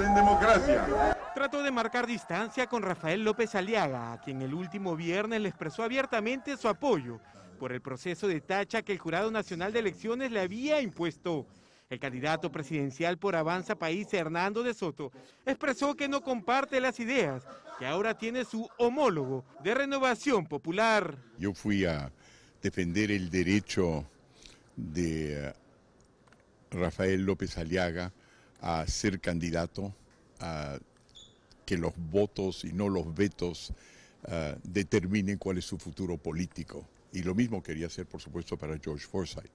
en Democracia. Trató de marcar distancia con Rafael López Aliaga, a quien el último viernes le expresó abiertamente su apoyo por el proceso de tacha que el Jurado Nacional de Elecciones le había impuesto. El candidato presidencial por Avanza País, Hernando de Soto, expresó que no comparte las ideas que ahora tiene su homólogo de Renovación Popular. Yo fui a defender el derecho de eh, Rafael López Aliaga a ser candidato, a que los votos y no los vetos ah, determinen cuál es su futuro político. Y lo mismo quería hacer, por supuesto, para George Forsyth.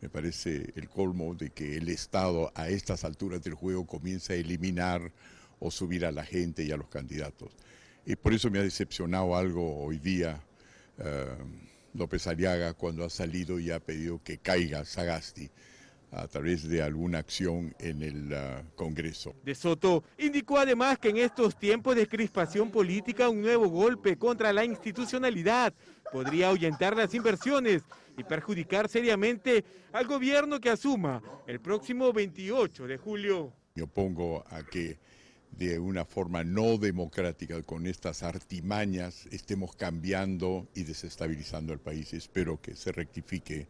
Me parece el colmo de que el Estado a estas alturas del juego comience a eliminar o subir a la gente y a los candidatos. Y por eso me ha decepcionado algo hoy día ah, López Ariaga cuando ha salido y ha pedido que caiga Sagasti a través de alguna acción en el ah, Congreso. De Soto indicó además que en estos tiempos de crispación política un nuevo golpe contra la institucionalidad podría ahuyentar las inversiones y perjudicar seriamente al gobierno que asuma el próximo 28 de julio. Me opongo a que de una forma no democrática, con estas artimañas, estemos cambiando y desestabilizando el país. Espero que se rectifique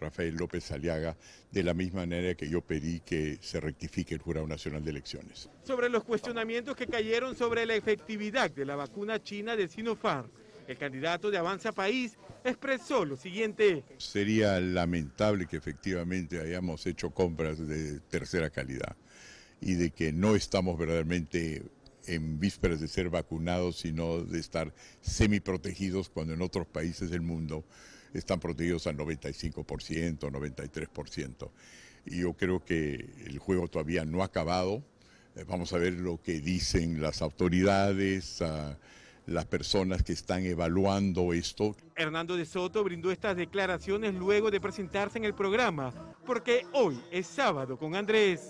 Rafael López Aliaga, de la misma manera que yo pedí que se rectifique el Jurado Nacional de Elecciones. Sobre los cuestionamientos que cayeron sobre la efectividad de la vacuna china de Sinopharm, el candidato de Avanza País expresó lo siguiente. Sería lamentable que efectivamente hayamos hecho compras de tercera calidad y de que no estamos verdaderamente en vísperas de ser vacunados, sino de estar semiprotegidos cuando en otros países del mundo están protegidos al 95%, 93%. Y yo creo que el juego todavía no ha acabado. Eh, vamos a ver lo que dicen las autoridades, las personas que están evaluando esto. Hernando de Soto brindó estas declaraciones luego de presentarse en el programa, porque hoy es sábado con Andrés.